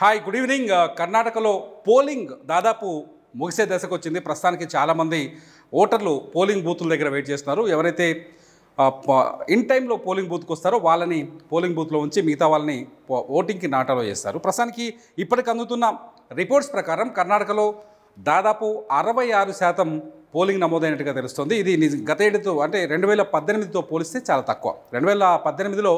hi good evening కర్ణాటకలో polling దాదాపు ముగిసే దశకు వచ్చింది ప్రస్తుతానికి చాలామంది ఓటర్లు పోలింగ్ బూతుల దగ్గర వెయిట్ చేస్తున్నారు ఎవరైతే ఇన్ టైంలో పోలింగ్ బూత్కి వస్తారో వాళ్ళని పోలింగ్ బూత్లో ఉంచి మిగతా వాళ్ళని ఓటింగ్కి నాటాలో చేస్తారు ప్రస్తుతానికి ఇప్పటికి అందుతున్న రిపోర్ట్స్ ప్రకారం కర్ణాటకలో దాదాపు అరవై ఆరు శాతం పోలింగ్ నమోదైనట్టుగా తెలుస్తుంది ఇది గత ఏడుతో అంటే రెండు వేల పద్దెనిమిదితో పోలిస్తే చాలా తక్కువ రెండు వేల పద్దెనిమిదిలో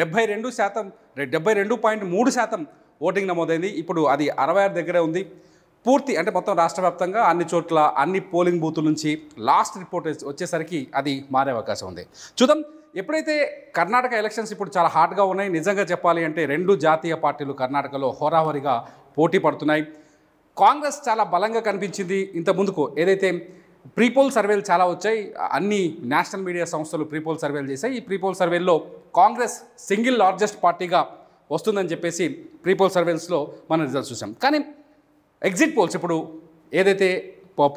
డెబ్బై రెండు శాతం డెబ్బై రెండు పాయింట్ మూడు శాతం ఓటింగ్ నమోదైంది ఇప్పుడు అది అరవై ఆరు దగ్గరే ఉంది పూర్తి అంటే మొత్తం రాష్ట్ర వ్యాప్తంగా అన్ని చోట్ల అన్ని పోలింగ్ బూతుల నుంచి లాస్ట్ రిపోర్ట్ వచ్చేసరికి అది మారే అవకాశం ఉంది చూద్దాం ఎప్పుడైతే కర్ణాటక ఎలక్షన్స్ ఇప్పుడు చాలా హాట్గా ఉన్నాయి నిజంగా చెప్పాలి అంటే రెండు జాతీయ పార్టీలు కర్ణాటకలో హోరాహోరీగా పోటీ పడుతున్నాయి కాంగ్రెస్ చాలా బలంగా కనిపించింది ఇంత ముందుకు ఏదైతే ప్రీపోల్ సర్వేలు చాలా వచ్చాయి అన్ని నేషనల్ మీడియా సంస్థలు ప్రీపోల్ సర్వేలు చేశాయి ఈ ప్రీపోల్ సర్వేల్లో కాంగ్రెస్ సింగిల్ లార్జెస్ట్ పార్టీగా వస్తుందని చెప్పేసి ప్రీపోల్ సర్వేస్లో మనం రిజల్ట్స్ చూసాం కానీ ఎగ్జిట్ పోల్స్ ఇప్పుడు ఏదైతే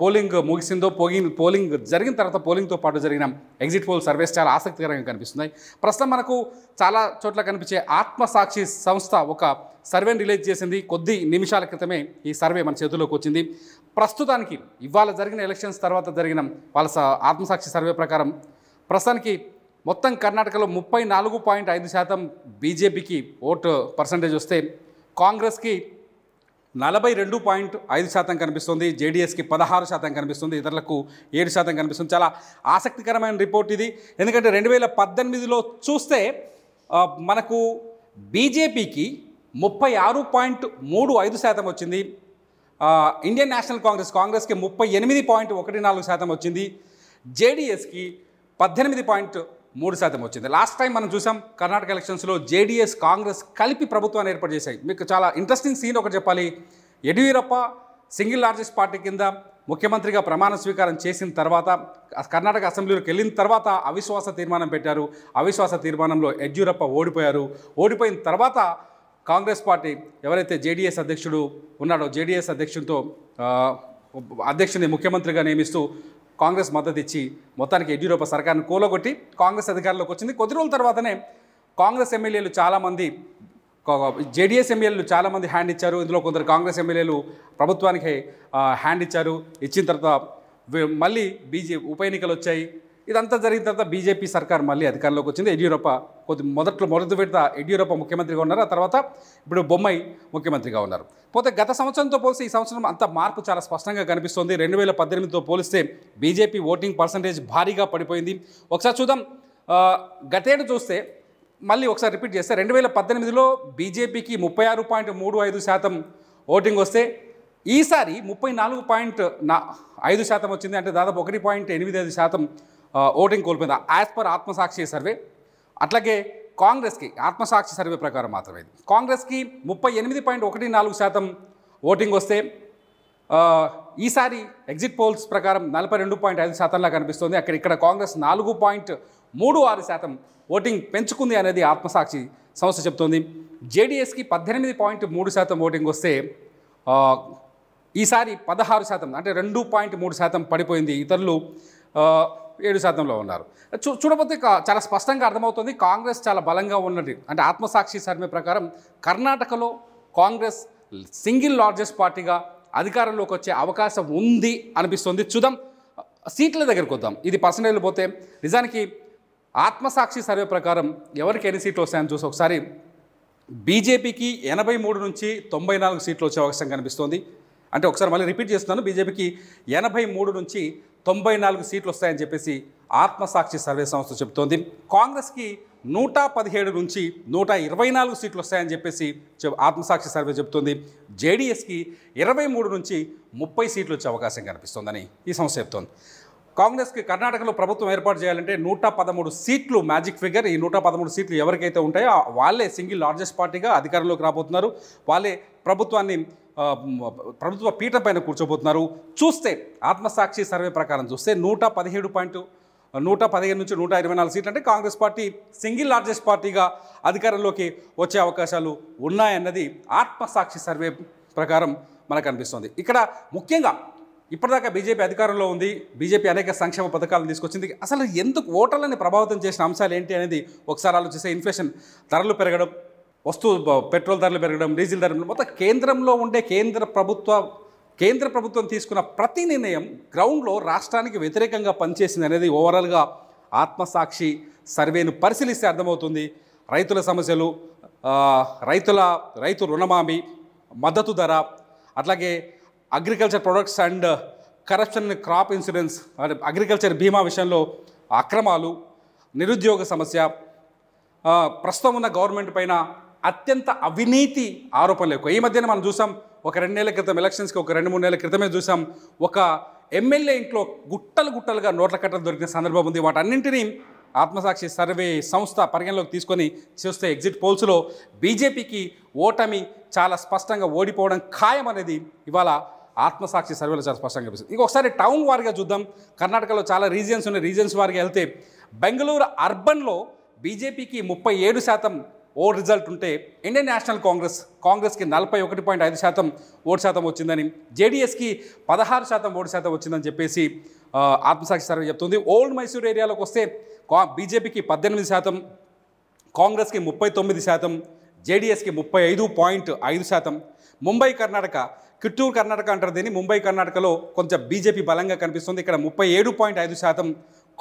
పోలింగ్ ముగిసిందో పోలింగ్ పోలింగ్ జరిగిన తర్వాత పోలింగ్తో పాటు జరిగిన ఎగ్జిట్ పోల్ సర్వేస్ చాలా ఆసక్తికరంగా కనిపిస్తున్నాయి ప్రస్తుతం మనకు చాలా చోట్ల కనిపించే ఆత్మసాక్షి సంస్థ ఒక సర్వేని రిలీజ్ చేసింది కొద్ది నిమిషాల క్రితమే ఈ సర్వే మన చేతిలోకి వచ్చింది ప్రస్తుతానికి ఇవాళ జరిగిన ఎలక్షన్స్ తర్వాత జరిగిన వాళ్ళ ఆత్మసాక్షి సర్వే ప్రకారం ప్రస్తుతానికి మొత్తం కర్ణాటకలో ముప్పై నాలుగు పాయింట్ ఐదు శాతం బీజేపీకి ఓటు పర్సంటేజ్ వస్తే కాంగ్రెస్కి నలభై రెండు పాయింట్ ఐదు శాతం కనిపిస్తుంది జేడీఎస్కి పదహారు శాతం కనిపిస్తుంది ఇతరులకు ఏడు శాతం కనిపిస్తుంది చాలా ఆసక్తికరమైన రిపోర్ట్ ఇది ఎందుకంటే రెండు వేల పద్దెనిమిదిలో చూస్తే మనకు బీజేపీకి ముప్పై ఆరు పాయింట్ మూడు ఐదు శాతం వచ్చింది ఇండియన్ నేషనల్ కాంగ్రెస్ కాంగ్రెస్కి ముప్పై ఎనిమిది పాయింట్ ఒకటి నాలుగు శాతం వచ్చింది జేడీఎస్కి పద్దెనిమిది పాయింట్ మూడు శాతం వచ్చింది లాస్ట్ టైం మనం చూసాం కర్ణాటక ఎలక్షన్స్లో జేడీఎస్ కాంగ్రెస్ కలిపి ప్రభుత్వాన్ని ఏర్పాటు చేశాయి మీకు చాలా ఇంట్రెస్టింగ్ సీన్ ఒకటి చెప్పాలి యడ్యూరప్ప సింగిల్ లార్జెస్ట్ పార్టీ కింద ముఖ్యమంత్రిగా ప్రమాణ స్వీకారం చేసిన తర్వాత కర్ణాటక అసెంబ్లీలోకి వెళ్ళిన తర్వాత అవిశ్వాస తీర్మానం పెట్టారు అవిశ్వాస తీర్మానంలో యడ్యూరప్ప ఓడిపోయారు ఓడిపోయిన తర్వాత కాంగ్రెస్ పార్టీ ఎవరైతే జేడీఎస్ అధ్యక్షుడు ఉన్నాడో జేడీఎస్ అధ్యక్షుడితో అధ్యక్షుని ముఖ్యమంత్రిగా నియమిస్తూ కాంగ్రెస్ మద్దతు ఇచ్చి మొత్తానికి యడ్యూరప్ప సర్కార్ను కూలగొట్టి కాంగ్రెస్ అధికారంలోకి వచ్చింది కొద్ది రోజుల తర్వాతనే కాంగ్రెస్ ఎమ్మెల్యేలు చాలామంది జేడీఎస్ ఎమ్మెల్యేలు చాలామంది హ్యాండ్ ఇచ్చారు ఇందులో కొందరు కాంగ్రెస్ ఎమ్మెల్యేలు ప్రభుత్వానికి హ్యాండ్ ఇచ్చారు ఇచ్చిన తర్వాత మళ్ళీ బీజే ఉప ఎన్నికలు వచ్చాయి ఇదంతా జరిగిన తర్వాత బీజేపీ సర్కార్ మళ్ళీ అధికారంలోకి వచ్చింది యడ్యూరప్ప కొద్ది మొదట్లో మొదటి విడత యడ్యూరప్ప ముఖ్యమంత్రిగా ఉన్నారు ఆ తర్వాత ఇప్పుడు బొమ్మాయి ముఖ్యమంత్రిగా ఉన్నారు పోతే గత సంవత్సరంతో పోలిస్తే ఈ సంవత్సరం అంత మార్పు చాలా స్పష్టంగా కనిపిస్తుంది రెండు వేల పద్దెనిమిదితో పోలిస్తే బీజేపీ ఓటింగ్ పర్సంటేజ్ భారీగా పడిపోయింది ఒకసారి చూద్దాం గతేడు చూస్తే మళ్ళీ ఒకసారి రిపీట్ చేస్తే రెండు వేల పద్దెనిమిదిలో బీజేపీకి ముప్పై ఆరు పాయింట్ మూడు ఐదు శాతం ఓటింగ్ వస్తే ఈసారి ముప్పై నాలుగు పాయింట్ నా ఐదు శాతం వచ్చింది అంటే దాదాపు ఒకటి పాయింట్ ఎనిమిది ఐదు శాతం ఓటింగ్ కోల్పోయింది యాజ్ పర్ ఆత్మసాక్షి సర్వే అట్లాగే కాంగ్రెస్కి ఆత్మసాక్షి సర్వే ప్రకారం మాత్రమే కాంగ్రెస్కి ముప్పై ఎనిమిది పాయింట్ ఒకటి నాలుగు శాతం ఓటింగ్ వస్తే ఈసారి ఎగ్జిట్ పోల్స్ ప్రకారం నలభై రెండు పాయింట్ ఐదు శాతంలా కనిపిస్తుంది అక్కడ ఇక్కడ కాంగ్రెస్ నాలుగు పాయింట్ మూడు ఆరు శాతం ఓటింగ్ పెంచుకుంది అనేది ఆత్మసాక్షి సంస్థ చెప్తోంది జేడీఎస్కి పద్దెనిమిది పాయింట్ మూడు శాతం ఓటింగ్ వస్తే ఈసారి పదహారు శాతం అంటే రెండు పాయింట్ మూడు శాతం పడిపోయింది ఇతరులు ఏడు శాతంలో ఉన్నారు చూ చూడబోతే చాలా స్పష్టంగా అర్థమవుతుంది కాంగ్రెస్ చాలా బలంగా ఉన్నది అంటే ఆత్మసాక్షి సర్వే ప్రకారం కర్ణాటకలో కాంగ్రెస్ సింగిల్ లార్జెస్ట్ పార్టీగా అధికారంలోకి వచ్చే అవకాశం ఉంది అనిపిస్తుంది చూద్దాం సీట్ల దగ్గరికి వద్దాం ఇది పర్సనల్ పోతే నిజానికి ఆత్మసాక్షి సర్వే ప్రకారం ఎవరికి ఎన్ని సీట్లు వస్తాయని చూసి ఒకసారి బీజేపీకి ఎనభై మూడు నుంచి తొంభై నాలుగు సీట్లు వచ్చే అవకాశం కనిపిస్తోంది అంటే ఒకసారి మళ్ళీ రిపీట్ చేస్తున్నాను బీజేపీకి ఎనభై మూడు నుంచి తొంభై నాలుగు సీట్లు వస్తాయని చెప్పేసి ఆత్మసాక్షి సర్వే సంస్థ చెబుతోంది కాంగ్రెస్కి నూట పదిహేడు నుంచి నూట ఇరవై నాలుగు సీట్లు వస్తాయని చెప్పేసి ఆత్మసాక్షి సర్వే చెబుతుంది జేడీఎస్కి ఇరవై మూడు నుంచి ముప్పై సీట్లు వచ్చే అవకాశం కనిపిస్తుందని ఈ సంస్థ చెబుతోంది కాంగ్రెస్కి కర్ణాటకలో ప్రభుత్వం ఏర్పాటు చేయాలంటే నూట పదమూడు సీట్లు మ్యాజిక్ ఫిగర్ ఈ నూట పదమూడు సీట్లు ఎవరికైతే ఉంటాయో వాళ్ళే సింగిల్ లార్జెస్ట్ పార్టీగా అధికారంలోకి రాబోతున్నారు వాళ్ళే ప్రభుత్వాన్ని ప్రభుత్వ పీఠం పైన కూర్చోబోతున్నారు చూస్తే ఆత్మసాక్షి సర్వే ప్రకారం చూస్తే నూట పదిహేడు పాయింట్ నూట పదిహేను నుంచి నూట ఇరవై నాలుగు సీట్లు అంటే కాంగ్రెస్ పార్టీ సింగిల్ లార్జెస్ట్ పార్టీగా అధికారంలోకి వచ్చే అవకాశాలు ఉన్నాయన్నది ఆత్మసాక్షి సర్వే ప్రకారం మనకు అనిపిస్తుంది ఇక్కడ ముఖ్యంగా ఇప్పటిదాకా బీజేపీ అధికారంలో ఉంది బీజేపీ అనేక సంక్షేమ పథకాలను తీసుకొచ్చింది అసలు ఎందుకు ఓటర్లని ప్రభావితం చేసిన అంశాలు ఏంటి అనేది ఒకసారి ఆలోచిస్తే ఇన్ఫ్లేషన్ ధరలు పెరగడం వస్తువు పెట్రోల్ ధరలు పెరగడం డీజిల్ ధరలు మొత్తం కేంద్రంలో ఉండే కేంద్ర ప్రభుత్వ కేంద్ర ప్రభుత్వం తీసుకున్న ప్రతి నిర్ణయం గ్రౌండ్లో రాష్ట్రానికి వ్యతిరేకంగా పనిచేసింది అనేది ఓవరాల్గా ఆత్మసాక్షి సర్వేను పరిశీలిస్తే అర్థమవుతుంది రైతుల సమస్యలు రైతుల రైతు రుణమామి మద్దతు ధర అట్లాగే agriculture products and corruption crop insurance agriculture బీమా విషయంలో అక్రమాలు నిరుద్యోగ సమస్య ప్రస్తుతం ఉన్న గవర్నమెంట్ పైన అత్యంత అవినీతి ఆరోపణలు ఈ మధ్యన మనం చూసాం ఒక రెండు నెలల క్రితం ఎలక్షన్స్కి ఒక రెండు మూడు నెలల క్రితమే చూసాం ఒక ఎమ్మెల్యే ఇంట్లో గుట్టలు గుట్టలుగా నోట్ల కట్టలు దొరికిన సందర్భం ఉంది వాటన్నింటినీ ఆత్మసాక్షి సర్వే సంస్థ పరిగణలోకి తీసుకొని చూస్తే ఎగ్జిట్ పోల్స్లో బీజేపీకి ఓటమి చాలా స్పష్టంగా ఓడిపోవడం ఖాయం అనేది ఇవాళ ఆత్మసాక్షి సర్వేలో చాలా స్పష్టంగా కనిపిస్తుంది ఇంకొకసారి టౌన్ వారిగా చూద్దాం కర్ణాటకలో చాలా రీజియన్స్ ఉన్నాయి రీజియన్స్ వారికి వెళ్తే బెంగళూరు అర్బన్లో బీజేపీకి ముప్పై ఏడు శాతం ఓ రిజల్ట్ ఉంటే ఇండియన్ నేషనల్ కాంగ్రెస్ కాంగ్రెస్కి నలభై ఒకటి పాయింట్ ఐదు శాతం ఓటు శాతం వచ్చిందని జేడీఎస్కి పదహారు శాతం ఓటు శాతం వచ్చిందని చెప్పేసి ఆత్మసాక్షి సర్వే చెప్తుంది ఓల్డ్ మైసూర్ ఏరియాలోకి వస్తే కా బీజేపీకి పద్దెనిమిది శాతం కాంగ్రెస్కి ముప్పై తొమ్మిది శాతం జేడీఎస్కి ముప్పై ఐదు పాయింట్ ఐదు శాతం ముంబై కర్ణాటక కిట్టూరు కర్ణాటక అంటారు దీన్ని ముంబై కర్ణాటకలో కొంచెం బీజేపీ బలంగా కనిపిస్తుంది ఇక్కడ ముప్పై ఏడు పాయింట్ ఐదు శాతం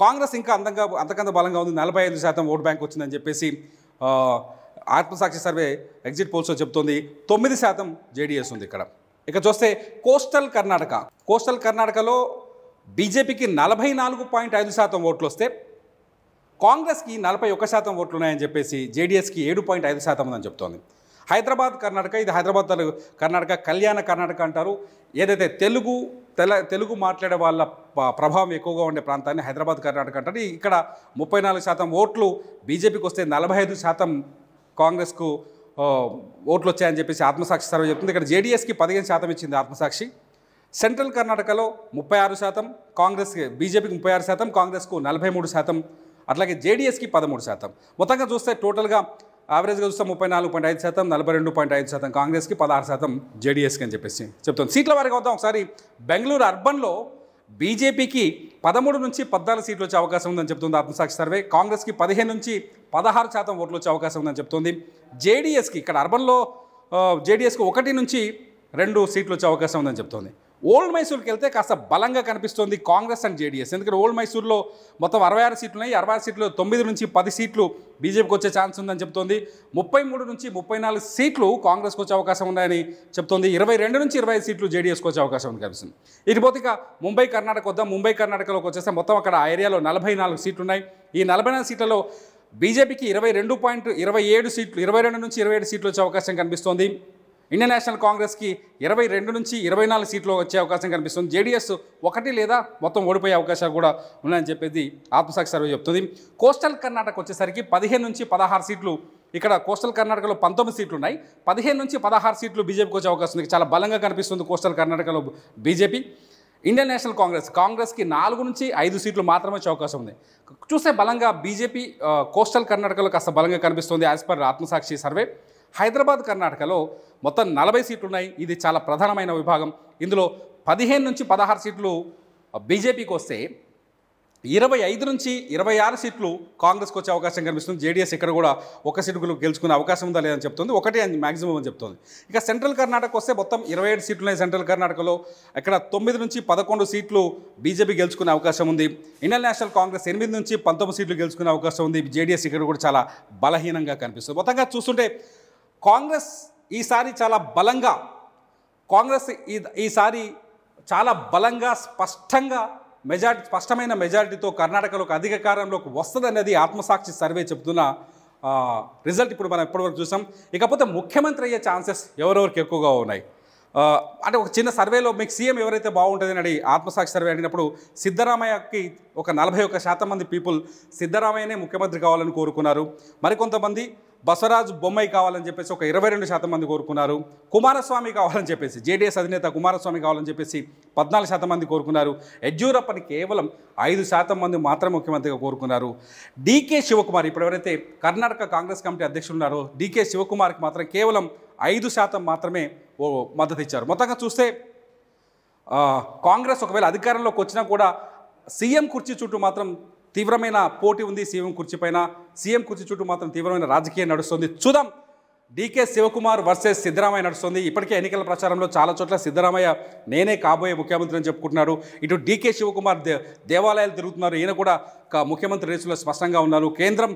కాంగ్రెస్ ఇంకా అందంగా అంతకంత బలంగా ఉంది నలభై ఐదు శాతం ఓటు బ్యాంక్ వచ్చిందని చెప్పేసి ఆత్మసాక్షి సర్వే ఎగ్జిట్ పోల్స్లో చెబుతోంది తొమ్మిది శాతం జేడీఎస్ ఉంది ఇక్కడ ఇక చూస్తే కోస్టల్ కర్ణాటక కోస్టల్ కర్ణాటకలో బీజేపీకి నలభై నాలుగు పాయింట్ ఐదు శాతం ఓట్లు వస్తే కాంగ్రెస్కి నలభై ఒక్క శాతం ఓట్లు ఉన్నాయని చెప్పేసి జేడీఎస్కి ఏడు పాయింట్ ఐదు శాతం ఉందని చెప్తోంది హైదరాబాద్ కర్ణాటక ఇది హైదరాబాద్ కర్ణాటక కళ్యాణ కర్ణాటక అంటారు ఏదైతే తెలుగు తెల తెలుగు మాట్లాడే వాళ్ళ ప్రభావం ఎక్కువగా ఉండే ప్రాంతాన్ని హైదరాబాద్ కర్ణాటక అంటారు ఇక్కడ ముప్పై నాలుగు శాతం ఓట్లు బీజేపీకి వస్తే నలభై ఐదు శాతం కాంగ్రెస్కు ఓట్లు వచ్చాయని చెప్పేసి ఆత్మసాక్షి సర్వే చెప్తుంది ఇక్కడ జేడీఎస్కి పదిహేను శాతం ఇచ్చింది ఆత్మసాక్షి సెంట్రల్ కర్ణాటకలో ముప్పై ఆరు శాతం కాంగ్రెస్కి బీజేపీకి ముప్పై ఆరు శాతం కాంగ్రెస్కు నలభై మూడు శాతం అట్లాగే జేడీఎస్కి పదమూడు శాతం మొత్తంగా చూస్తే టోటల్గా యావరేజ్గా చూస్తే ముప్పై నాలుగు పాయింట్ ఐదు శాతం నలభై రెండు పాయింట్ ఐదు శాతం కాంగ్రెస్కి పదహారు శాతం జేడీఎస్కి అని చెప్పేసి చెప్తాం సీట్ల వారికి వద్దాం ఒకసారి బెంగళూరు అర్బన్లో బీజేపీకి పదమూడు నుంచి పద్నాలుగు సీట్లు వచ్చే అవకాశం ఉందని చెప్తుంది ఆత్మసాక్షి సర్వే కాంగ్రెస్కి పదిహేను నుంచి పదహారు శాతం ఓట్లు వచ్చే అవకాశం ఉందని చెప్తోంది జేడీఎస్కి ఇక్కడ అర్బన్లో జేడిఎస్కి ఒకటి నుంచి రెండు సీట్లు వచ్చే అవకాశం ఉందని చెప్తోంది ఓల్డ్ మైసూర్కి వెళ్తే కాస్త బలంగా కనిపిస్తోంది కాంగ్రెస్ అండ్ జేడీఎస్ ఎందుకంటే ఓల్డ్ మైసూర్లో మొత్తం అరవై ఆరు సీట్లు ఉన్నాయి అరవై ఆరు సీట్లు తొమ్మిది నుంచి పది సీట్లు బీజేపీకి వచ్చే ఛాన్స్ ఉందని చెప్తోంది ముప్పై మూడు నుంచి ముప్పై నాలుగు సీట్లు కాంగ్రెస్కి వచ్చే అవకాశం ఉన్నాయని చెప్తోంది ఇరవై రెండు నుంచి ఇరవై ఐదు సీట్లు జేడిఎస్కి వచ్చే అవకాశం ఉంది కనిపిస్తుంది ఇకపోతే పోతే ముంబై కర్ణాటక వద్దాం ముంబై కర్ణాటకలోకి వచ్చేస్తే మొత్తం అక్కడ ఆ ఏరియాలో నలభై నాలుగు సీట్లు ఉన్నాయి ఈ నలభై నాలుగు సీట్లలో బీజేపీకి ఇరవై రెండు పాయింట్ ఇరవై ఏడు సీట్లు ఇరవై రెండు నుంచి ఇరవై ఏడు సీట్లు వచ్చే అవకాశం కనిపిస్తోంది ఇండియన్ నేషనల్ కాంగ్రెస్కి ఇరవై రెండు నుంచి ఇరవై నాలుగు సీట్లు వచ్చే అవకాశం కనిపిస్తుంది జేడీఎస్ ఒకటి లేదా మొత్తం ఓడిపోయే అవకాశాలు కూడా ఉన్నాయని చెప్పేది ఆత్మసాక్షి సర్వే చెప్తుంది కోస్టల్ కర్ణాటక వచ్చేసరికి పదిహేను నుంచి పదహారు సీట్లు ఇక్కడ కోస్టల్ కర్ణాటకలో పంతొమ్మిది సీట్లు ఉన్నాయి పదిహేను నుంచి పదహారు సీట్లు బీజేపీకి వచ్చే అవకాశం ఉంది చాలా బలంగా కనిపిస్తుంది కోస్టల్ కర్ణాటకలో బీజేపీ ఇండియన్ నేషనల్ కాంగ్రెస్ కాంగ్రెస్కి నాలుగు నుంచి ఐదు సీట్లు మాత్రమే అవకాశం ఉంది చూస్తే బలంగా బీజేపీ కోస్టల్ కర్ణాటకలో కాస్త బలంగా కనిపిస్తుంది as per Aatmasakshi survey Hyderabad కర్ణాటకలో మొత్తం నలభై సీట్లు ఉన్నాయి ఇది చాలా ప్రధానమైన విభాగం ఇందులో పదిహేను నుంచి పదహారు సీట్లు బీజేపీకి వస్తే ఇరవై ఐదు నుంచి ఇరవై ఆరు సీట్లు కాంగ్రెస్కి వచ్చే అవకాశం కనిపిస్తుంది జేడీఎస్ ఇక్కడ కూడా ఒక సీటులు గెలుచుకునే అవకాశం ఉందా లేదని చెప్తుంది ఒకటే మ్యాక్సిమం అని చెప్తుంది ఇక సెంట్రల్ కర్ణాటక వస్తే మొత్తం ఇరవై ఏడు సీట్లు ఉన్నాయి సెంట్రల్ కర్ణాటకలో ఇక్కడ తొమ్మిది నుంచి పదకొండు సీట్లు బీజేపీ గెలుచుకునే అవకాశం ఉంది ఇండియన్ నేషనల్ కాంగ్రెస్ ఎనిమిది నుంచి పంతొమ్మిది సీట్లు గెలుచుకునే అవకాశం ఉంది జేడీఎస్ ఇక్కడ కూడా చాలా బలహీనంగా కనిపిస్తుంది మొత్తంగా చూస్తుంటే కాంగ్రెస్ ఈసారి చాలా బలంగా కాంగ్రెస్ ఈసారి చాలా బలంగా స్పష్టంగా మెజార్టీ స్పష్టమైన మెజారిటీతో కర్ణాటకలోకి అధికారంలోకి వస్తుందన్నది ఆత్మసాక్షి సర్వే చెబుతున్న రిజల్ట్ ఇప్పుడు మనం ఇప్పటివరకు చూసాం ఇకపోతే ముఖ్యమంత్రి అయ్యే ఛాన్సెస్ ఎవరెవరికి ఎక్కువగా ఉన్నాయి అంటే ఒక చిన్న సర్వేలో మీకు సీఎం ఎవరైతే బాగుంటుంది అని ఆత్మసాక్షి సర్వే అడిగినప్పుడు సిద్ధరామయ్యకి ఒక నలభై ఒక్క శాతం మంది పీపుల్ సిద్ధరామయ్యనే ముఖ్యమంత్రి కావాలని కోరుకున్నారు మరికొంతమంది బసవరాజు బొమ్మై కావాలని చెప్పేసి ఒక ఇరవై రెండు శాతం మంది కోరుకున్నారు కుమారస్వామి కావాలని చెప్పేసి జేడీఎస్ అధినేత కుమారస్వామి కావాలని చెప్పేసి పద్నాలుగు శాతం మంది కోరుకున్నారు యడ్యూరప్పని కేవలం ఐదు శాతం మంది మాత్రమే ముఖ్యమంత్రిగా కోరుకున్నారు డీకే శివకుమార్ ఇప్పుడు ఎవరైతే కర్ణాటక కాంగ్రెస్ కమిటీ అధ్యక్షులు ఉన్నారో డీకే శివకుమార్కి మాత్రం కేవలం ఐదు శాతం మాత్రమే ఓ మద్దతు ఇచ్చారు మొత్తంగా చూస్తే కాంగ్రెస్ ఒకవేళ అధికారంలోకి వచ్చినా కూడా సీఎం కుర్చీ చుట్టూ మాత్రం తీవ్రమైన పోటీ ఉంది సీఎం కుర్చీపైన సీఎం కుర్చీ చుట్టూ మాత్రం తీవ్రమైన రాజకీయం నడుస్తుంది చూద్దాం డీకే శివకుమార్ వర్సెస్ సిద్ధరామయ్య నడుస్తుంది ఇప్పటికే ఎన్నికల ప్రచారంలో చాలా చోట్ల సిద్ధరామయ్య నేనే కాబోయే ముఖ్యమంత్రి అని చెప్పుకుంటున్నారు ఇటు డీకే శివకుమార్ దే దేవాలయాలు తిరుగుతున్నారు ఈయన కూడా ముఖ్యమంత్రి రేసులో స్పష్టంగా ఉన్నారు కేంద్రం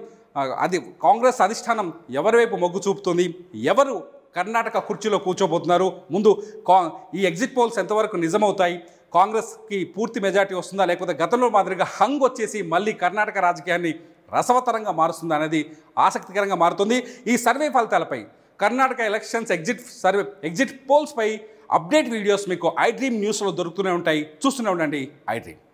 అది కాంగ్రెస్ అధిష్టానం ఎవరి వైపు మొగ్గు చూపుతుంది ఎవరు కర్ణాటక కుర్చీలో కూర్చోబోతున్నారు ముందు కా ఈ ఎగ్జిట్ పోల్స్ ఎంతవరకు నిజమవుతాయి కాంగ్రెస్కి పూర్తి మెజార్టీ వస్తుందా లేకపోతే గతంలో మాదిరిగా హంగ్ వచ్చేసి మళ్ళీ కర్ణాటక రాజకీయాన్ని రసవతరంగా మారుస్తుందా అనేది ఆసక్తికరంగా మారుతుంది ఈ సర్వే ఫలితాలపై Karnataka elections exit survey exit పోల్స్పై అప్డేట్ వీడియోస్ మీకు ఐ డ్రీమ్ న్యూస్లో దొరుకుతూనే ఉంటాయి చూస్తూనే ఉండండి ఐ డ్రీమ్